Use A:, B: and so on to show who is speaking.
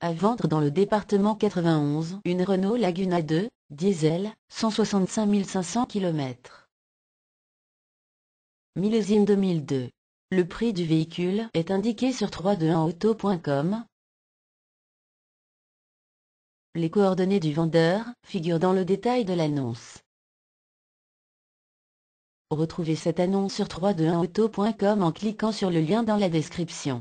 A: À vendre dans le département 91 une Renault Laguna 2, diesel, 165 500 km. Millésime 2002. Le prix du véhicule est indiqué sur 321auto.com.
B: Les coordonnées du vendeur figurent dans le détail de l'annonce. Retrouvez cette annonce sur 321auto.com en cliquant sur le lien dans la description.